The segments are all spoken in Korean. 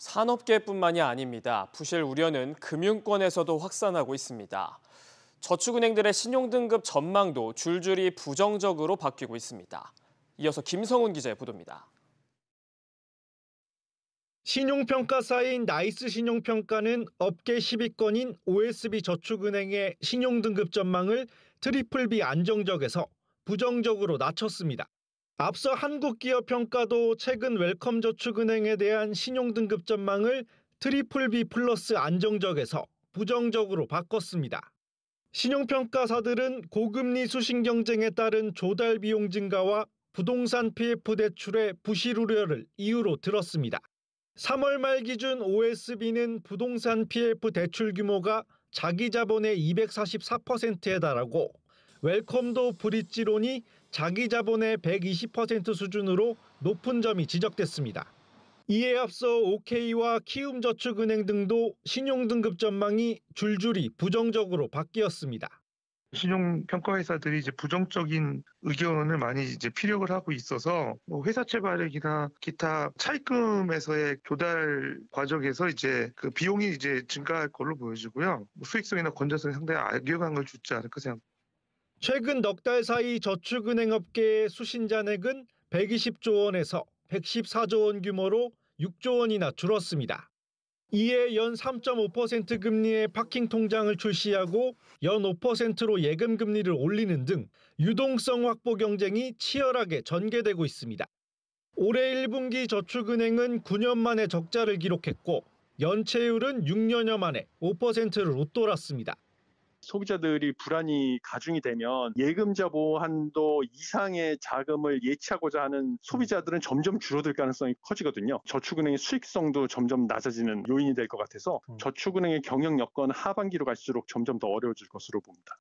산업계뿐만이 아닙니다. 부실 우려는 금융권에서도 확산하고 있습니다. 저축은행들의 신용등급 전망도 줄줄이 부정적으로 바뀌고 있습니다. 이어서 김성훈 기자의 보도입니다. 신용평가사인 나이스 신용평가는 업계 10위권인 OSB저축은행의 신용등급 전망을 트리플 B 안정적에서 부정적으로 낮췄습니다. 앞서 한국기업평가도 최근 웰컴저축은행에 대한 신용등급 전망을 트리플 B 플러스 안정적에서 부정적으로 바꿨습니다. 신용평가사들은 고금리 수신 경쟁에 따른 조달 비용 증가와 부동산 PF 대출의 부실 우려를 이유로 들었습니다. 3월 말 기준 OSB는 부동산 PF 대출 규모가 자기 자본의 244%에 달하고 웰컴도 브릿지론이 자기 자본의 120% 수준으로 높은 점이 지적됐습니다. 이에 앞서 OK와 키움저축은행 등도 신용등급 전망이 줄줄이 부정적으로 바뀌었습니다. 신용평가회사들이 이제 부정적인 의견을 많이 이제 피력을 하고 있어서 뭐 회사채 발행이나 기타 차입금에서의 조달 과정에서 이제 그 비용이 이제 증가할 걸로 보여지고요. 뭐 수익성이나 건전성이 상당히 악영향을 주지 않을까 생각합니다. 최근 넉 달 사이 저축은행업계의 수신잔액은 120조 원에서 114조 원 규모로 6조 원이나 줄었습니다. 이에 연 3.5% 금리의 파킹 통장을 출시하고 연 5%로 예금 금리를 올리는 등 유동성 확보 경쟁이 치열하게 전개되고 있습니다. 올해 1분기 저축은행은 9년 만에 적자를 기록했고 연체율은 6년여 만에 5%를 웃돌았습니다. 소비자들이 불안이 가중이 되면 예금자 보호한도 이상의 자금을 예치하고자 하는 소비자들은 점점 줄어들 가능성이 커지거든요. 저축은행의 수익성도 점점 낮아지는 요인이 될 것 같아서 음. 저축은행의 경영 여건 하반기로 갈수록 점점 더 어려워질 것으로 봅니다.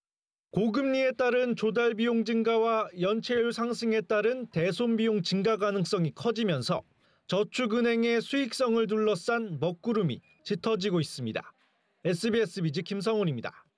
고금리에 따른 조달 비용 증가와 연체율 상승에 따른 대손 비용 증가 가능성이 커지면서 저축은행의 수익성을 둘러싼 먹구름이 짙어지고 있습니다. SBS 비즈 김성훈입니다.